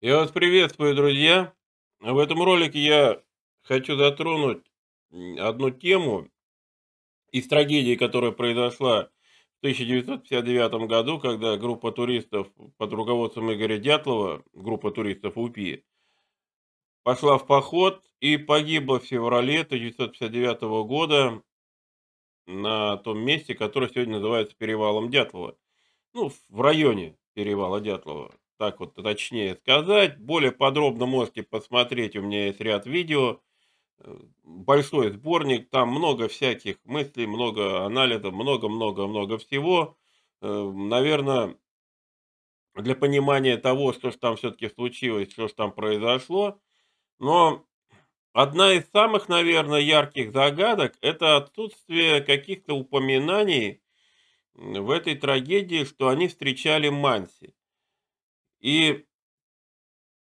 Я вас приветствую, друзья. В этом ролике я хочу затронуть одну тему из трагедии, которая произошла в 1959 году, когда группа туристов под руководством Игоря Дятлова, группа туристов УПИ, пошла в поход и погибла в феврале 1959 года на том месте, которое сегодня называется перевалом Дятлова. Ну, в районе перевала Дятлова, так вот точнее сказать. Более подробно можете посмотреть, у меня есть ряд видео. Э, большой сборник, там много всяких мыслей, много анализа, много-много-много всего. Э, Наверное, для понимания того, что же там все-таки случилось, что же там произошло. Но Одна из самых, наверное, ярких загадок – это отсутствие каких-то упоминаний в этой трагедии, что они встречали Манси. И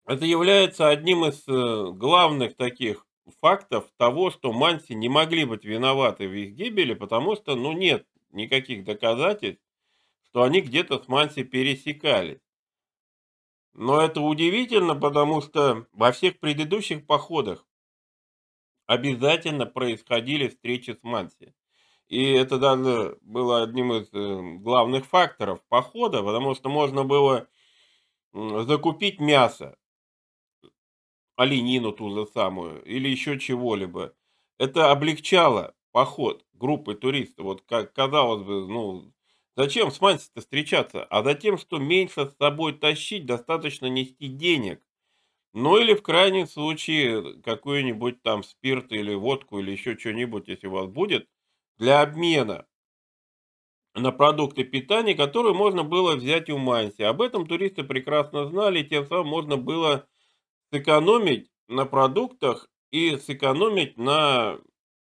это является одним из э, главных таких фактов того, что Манси не могли быть виноваты в их гибели, потому что ну, нет никаких доказательств, что они где-то с Манси пересекались. Но это удивительно, потому что во всех предыдущих походах обязательно происходили встречи с Манси. И это даже было одним из эм, главных факторов похода, потому что можно было закупить мясо, оленину ту же самую, или еще чего-либо. Это облегчало поход группы туристов. Вот как казалось бы, ну, зачем с Манси-то встречаться? А затем, что меньше с собой тащить, достаточно нести денег. Ну или в крайнем случае какой-нибудь там спирт или водку или еще что-нибудь, если у вас будет, для обмена на продукты питания, которые можно было взять у Манси. Об этом туристы прекрасно знали, и тем самым можно было сэкономить на продуктах и сэкономить на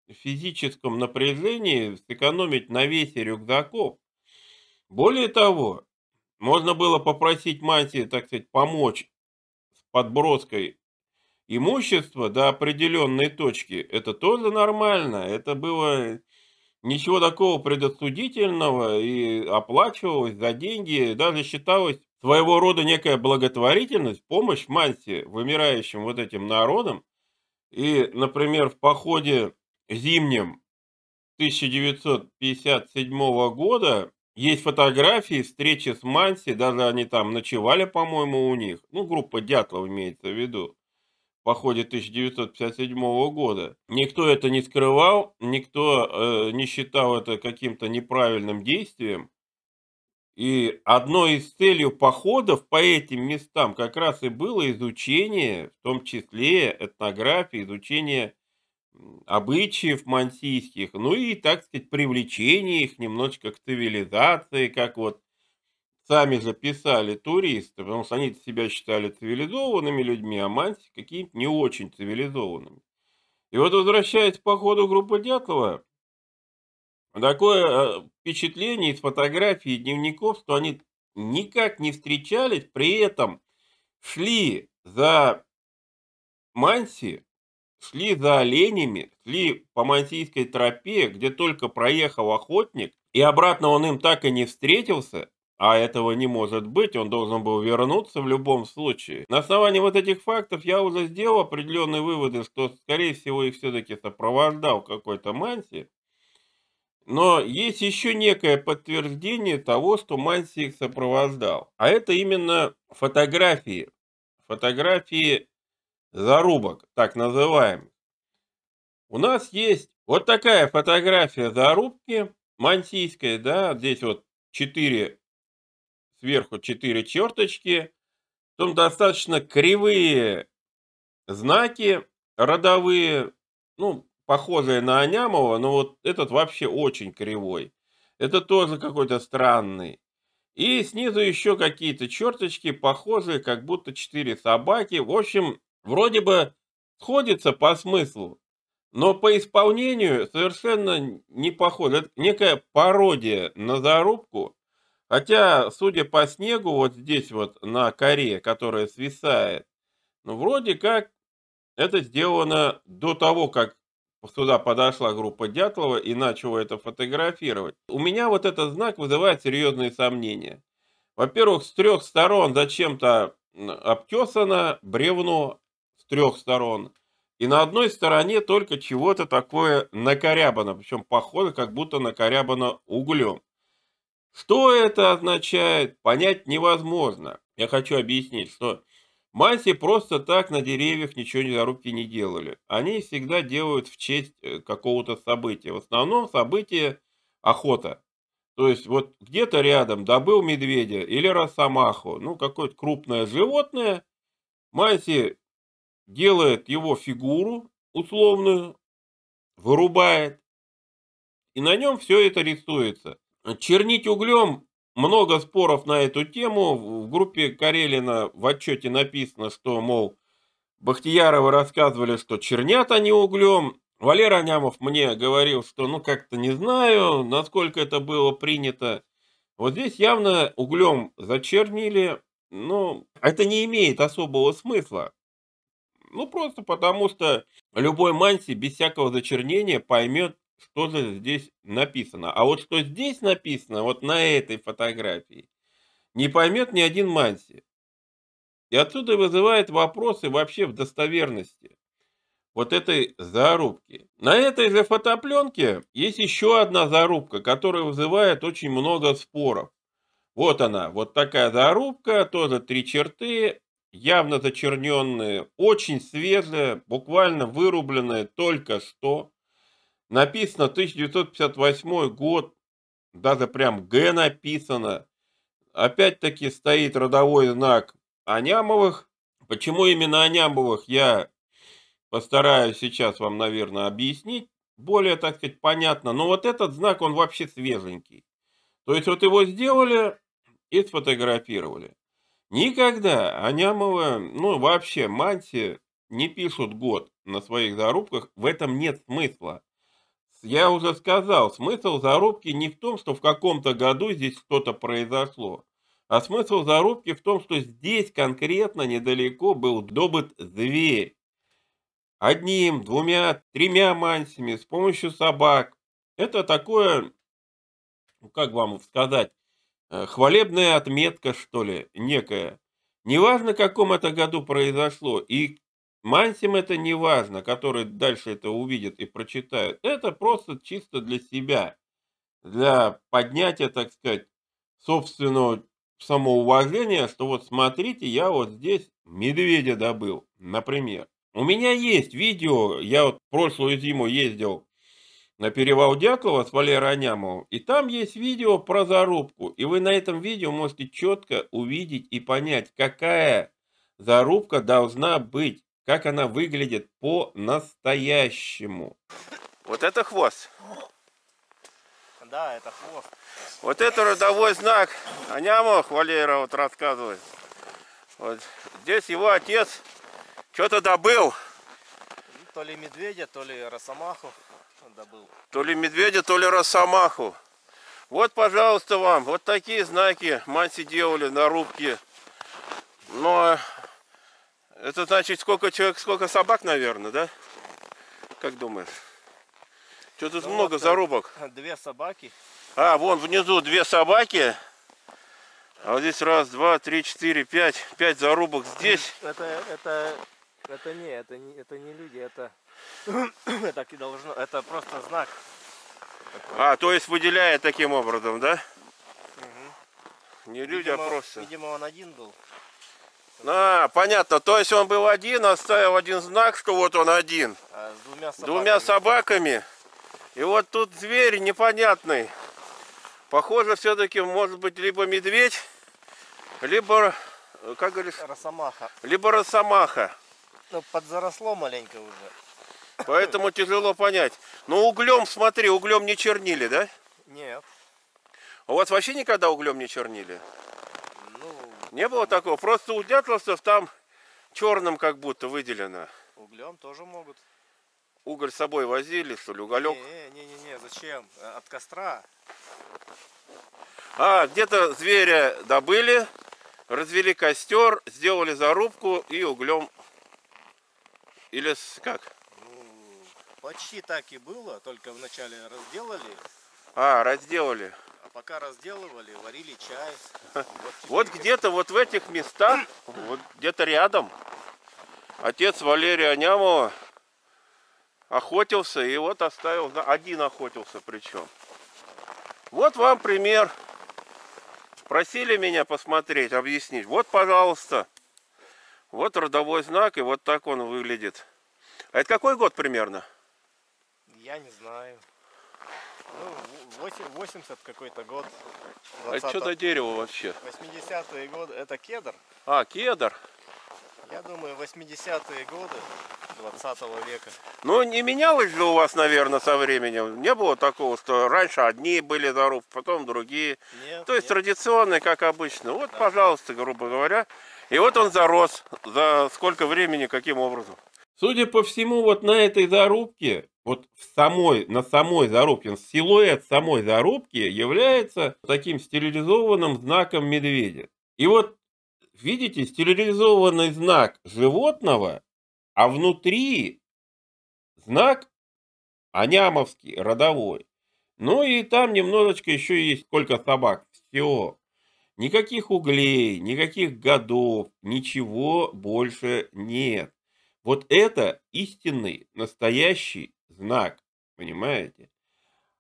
физическом напряжении, сэкономить на весе рюкзаков. Более того, можно было попросить Манси, так сказать, помочь подброской имущества до определенной точки, это тоже нормально. Это было ничего такого предосудительного и оплачивалось за деньги, даже считалось своего рода некая благотворительность, помощь Манси вымирающим вот этим народам. И, например, в походе зимнем 1957 года есть фотографии встречи с Манси, даже они там ночевали, по-моему, у них. Ну, группа Дятлов имеется в виду. В походе 1957 года. Никто это не скрывал, никто э, не считал это каким-то неправильным действием. И одной из целей походов по этим местам как раз и было изучение, в том числе этнографии, изучение обычаев мансийских, ну и, так сказать, привлечение их немножечко к цивилизации, как вот сами записали туристы, потому что они себя считали цивилизованными людьми, а манси какими-то не очень цивилизованными. И вот возвращаясь к походу группы Дятлова, такое э, впечатление из фотографий и дневников, что они никак не встречались, при этом шли за Манси, шли за оленями, шли по Мансийской тропе, где только проехал охотник, и обратно он им так и не встретился, а этого не может быть, он должен был вернуться в любом случае. На основании вот этих фактов я уже сделал определенные выводы, что, скорее всего, их все-таки сопровождал какой-то Манси. Но есть еще некое подтверждение того, что Манси их сопровождал. А это именно фотографии. Фотографии зарубок, так называемых. У нас есть вот такая фотография зарубки мансийской, да, здесь вот четыре сверху четыре черточки, Там достаточно кривые знаки родовые, ну, похожие на Анямова, но вот этот вообще очень кривой. Это тоже какой-то странный. И снизу еще какие-то черточки, похожие, как будто четыре собаки. В общем, Вроде бы сходится по смыслу, но по исполнению совершенно не похоже. Это некая пародия на зарубку, хотя, судя по снегу, вот здесь вот на коре, которая свисает, ну вроде как это сделано до того, как сюда подошла группа Дятлова и начала это фотографировать. У меня вот этот знак вызывает серьезные сомнения. Во-первых, с трех сторон зачем-то обтесано бревно, трех сторон. И на одной стороне только чего-то такое накорябано, причем похоже, как будто накорябано углем. Что это означает, понять невозможно. Я хочу объяснить, что манси просто так на деревьях ничего за руки не делали. Они всегда делают в честь э, какого-то события. В основном событие охота. То есть вот где-то рядом добыл медведя или росомаху, ну какое-то крупное животное, манси делает его фигуру условную, вырубает, и на нем все это рисуется. Чернить углем много споров на эту тему. В группе Карелина в отчете написано, что, мол, Бахтияровы рассказывали, что чернят они углем. Валера Анямов мне говорил, что, ну, как-то не знаю, насколько это было принято. Вот здесь явно углем зачернили, но это не имеет особого смысла. Ну, просто потому что любой манси без всякого зачернения поймет, что же здесь написано. А вот что здесь написано, вот на этой фотографии, не поймет ни один манси. И отсюда вызывает вопросы вообще в достоверности вот этой зарубки. На этой же фотопленке есть еще одна зарубка, которая вызывает очень много споров. Вот она, вот такая зарубка, тоже три черты, явно зачерненные, очень свежие, буквально вырубленные только что. Написано 1958 год, даже прям Г написано. Опять-таки стоит родовой знак Анямовых. Почему именно Анямовых, я постараюсь сейчас вам, наверное, объяснить. Более, так сказать, понятно. Но вот этот знак, он вообще свеженький. То есть вот его сделали и сфотографировали. Никогда Анямова, ну вообще мать э, не пишут год на своих зарубках, в этом нет смысла. Я уже сказал, смысл зарубки не в том, что в каком-то году здесь что-то произошло, а смысл зарубки в том, что здесь конкретно недалеко был добыт зверь. Одним, двумя, тремя мансями, с помощью собак. Это такое, ну, как вам сказать, Э, хвалебная отметка, что ли, некая. Неважно, в каком это году произошло, и Мансим это не важно, который дальше это увидит и прочитает. Это просто чисто для себя, для поднятия, так сказать, собственного самоуважения, что вот смотрите, я вот здесь медведя добыл, например. У меня есть видео, я вот прошлую зиму ездил на перевал Дятлова с Валерой Анямовым, и там есть видео про зарубку, и вы на этом видео можете четко увидеть и понять, какая зарубка должна быть, как она выглядит по-настоящему. Вот это хвост. Да, это хвост. Вот это родовой знак Анямов Валера вот рассказывает. Вот здесь его отец что-то добыл. Ну, то ли медведя, то ли росомаху добыл. То ли медведя, то ли росомаху. Вот, пожалуйста, вам. Вот такие знаки манси делали на рубке. Но это значит, сколько человек, сколько собак, наверное, да? Как думаешь? Что тут да много вот, зарубок? Две собаки. А, вон внизу две собаки. А вот здесь раз, два, три, четыре, пять. Пять зарубок здесь. Это, это, это не, это не, это не люди, это так и должно. Это просто знак. А, то есть выделяет таким образом, да? Угу. Не люди, а видимо, а просто. Видимо, он один был. А, понятно. То есть он был один, оставил один знак, что вот он один. А, с двумя собаками. Двумя собаками. И вот тут зверь непонятный. Похоже, все-таки может быть либо медведь, либо, как говоришь? Росомаха. Либо росомаха. Ну, подзаросло маленько уже. Поэтому тяжело понять. Но углем, смотри, углем не чернили, да? Нет. У вас вообще никогда углем не чернили? Ну... Не было такого? Просто у дятловцев там черным как будто выделено. Углем тоже могут. Уголь с собой возили, что ли, уголек? Не-не-не, зачем? От костра. А, где-то зверя добыли, развели костер, сделали зарубку и углем. Или с, как? Почти так и было, только вначале разделали. А, разделали. А пока разделывали, варили чай. Вот, вот где-то вот в этих местах, вот где-то рядом, отец Валерия Нямова охотился и вот оставил, один охотился причем. Вот вам пример. Просили меня посмотреть, объяснить. Вот, пожалуйста. Вот родовой знак, и вот так он выглядит. А это какой год примерно? Я не знаю. Ну, 80 какой-то год. а что за дерево вообще? 80-е годы. Это кедр. А, кедр. Я думаю, 80-е годы 20 -го века. Ну, не менялось же у вас, наверное, со временем? Не было такого, что раньше одни были зарубки, потом другие? Нет, То есть нет. традиционные, как обычно. Вот, да. пожалуйста, грубо говоря. И вот он зарос. За сколько времени, каким образом? Судя по всему, вот на этой зарубке вот в самой, на самой зарубке, силуэт самой зарубки является таким стерилизованным знаком медведя. И вот, видите, стерилизованный знак животного, а внутри знак анямовский, родовой. Ну и там немножечко еще есть сколько собак. Все. Никаких углей, никаких годов, ничего больше нет. Вот это истинный, настоящий знак, понимаете?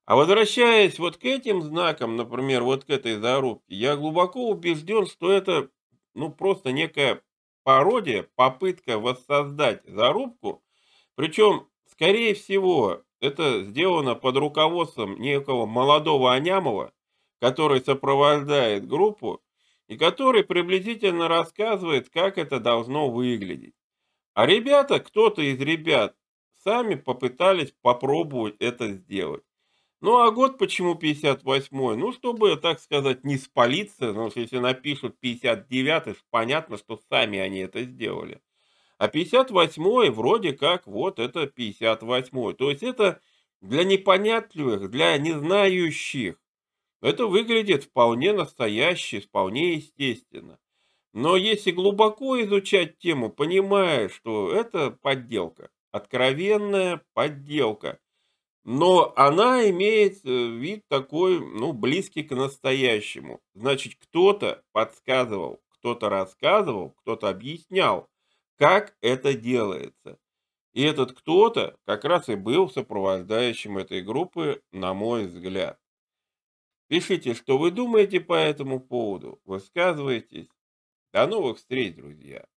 А возвращаясь вот к этим знакам, например, вот к этой зарубке, я глубоко убежден, что это ну просто некая пародия, попытка воссоздать зарубку. Причем, скорее всего, это сделано под руководством некого молодого Анямова, который сопровождает группу и который приблизительно рассказывает, как это должно выглядеть. А ребята, кто-то из ребят сами попытались попробовать это сделать. Ну а год почему 58-й? Ну, чтобы, так сказать, не спалиться, потому ну, что если напишут 59-й, понятно, что сами они это сделали. А 58-й вроде как вот это 58-й. То есть это для непонятливых, для незнающих. Это выглядит вполне настоящий, вполне естественно. Но если глубоко изучать тему, понимая, что это подделка откровенная подделка. Но она имеет э, вид такой, ну, близкий к настоящему. Значит, кто-то подсказывал, кто-то рассказывал, кто-то объяснял, как это делается. И этот кто-то как раз и был сопровождающим этой группы, на мой взгляд. Пишите, что вы думаете по этому поводу, высказывайтесь. До новых встреч, друзья!